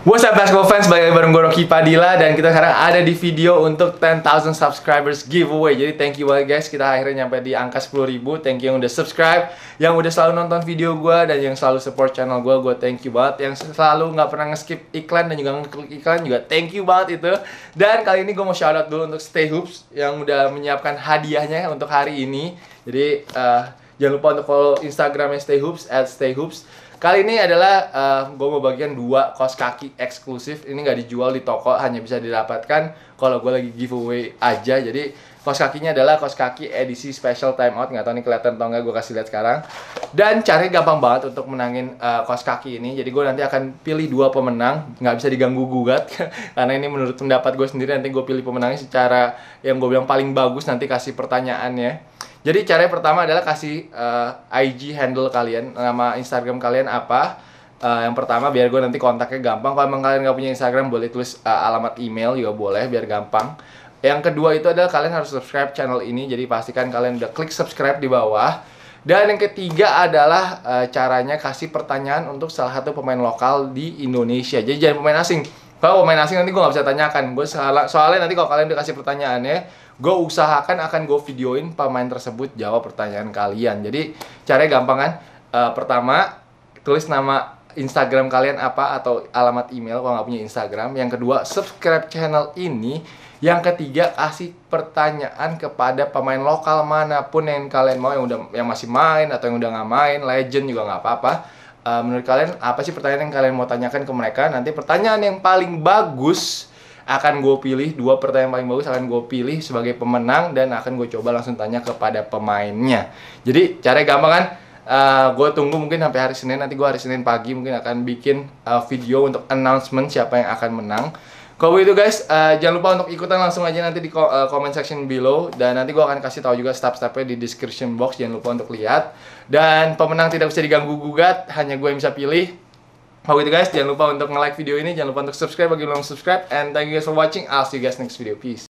What's up basketball fans, balik lagi bareng gue Rocky Padilla Dan kita sekarang ada di video untuk 10,000 subscribers giveaway Jadi thank you banget guys, kita akhirnya nyampe di angka 10.000 Thank you yang udah subscribe, yang udah selalu nonton video gue Dan yang selalu support channel gue, gue thank you banget Yang selalu gak pernah nge-skip iklan dan juga ngeklik iklan juga Thank you banget itu Dan kali ini gue mau shout dulu untuk Stay Hoops Yang udah menyiapkan hadiahnya untuk hari ini Jadi uh, Jangan lupa untuk follow Instagramnya Stay Hoops at Stay Hoops. Kali ini adalah uh, eh, gue mau bagian dua kos kaki eksklusif. Ini nggak dijual di toko, hanya bisa didapatkan kalau gue lagi giveaway aja. Jadi kos kakinya adalah kos kaki edisi special time out. Nggak tahu nih kelihatan atau nggak, gue kasih lihat sekarang. Dan cari gampang banget untuk menangin uh, kos kaki ini. Jadi gue nanti akan pilih dua pemenang, nggak bisa diganggu gugat karena ini menurut pendapat gue sendiri. Nanti gue pilih pemenangnya secara yang gue bilang paling bagus. Nanti kasih pertanyaannya jadi cara pertama adalah kasih uh, eh, IG handle kalian, nama Instagram kalian apa. Uh, yang pertama biar gue nanti kontaknya gampang. Kalau emang kalian nggak punya Instagram boleh tulis uh, alamat email juga boleh biar gampang. Yang kedua itu adalah kalian harus subscribe channel ini. Jadi pastikan kalian udah klik subscribe di bawah. Dan yang ketiga adalah uh, caranya kasih pertanyaan untuk salah satu pemain lokal di Indonesia. Jadi jangan pemain asing kalau pemain asing nanti gue gak bisa tanyakan. Gue salah soalnya nanti kalau kalian dikasih pertanyaannya, gue usahakan akan gue videoin pemain tersebut jawab pertanyaan kalian. Jadi caranya gampang kan? Uh, pertama tulis nama Instagram kalian apa atau alamat email kalau nggak punya Instagram. Yang kedua subscribe channel ini. Yang ketiga kasih pertanyaan kepada pemain lokal manapun yang kalian mau yang udah yang masih main atau yang udah nggak main, legend juga nggak apa-apa uh, menurut kalian apa sih pertanyaan yang kalian mau tanyakan ke mereka nanti pertanyaan yang paling bagus akan gue pilih dua pertanyaan paling bagus akan gue pilih sebagai pemenang dan akan gue coba langsung tanya kepada pemainnya jadi cara gampang kan uh, eh, gue tunggu mungkin sampai hari Senin nanti gue hari Senin pagi mungkin akan bikin uh, video untuk announcement siapa yang akan menang kalau begitu guys, uh, jangan lupa untuk ikutan langsung aja nanti di ko uh, comment section below dan nanti gua akan kasih tahu juga step-stepnya di description box. Jangan lupa untuk lihat. Dan pemenang tidak bisa diganggu gugat, hanya gue yang bisa pilih. Kalau begitu guys, jangan lupa untuk nge-like video ini, jangan lupa untuk subscribe bagi belum subscribe and thank you guys for watching. I'll see you guys next video. Peace.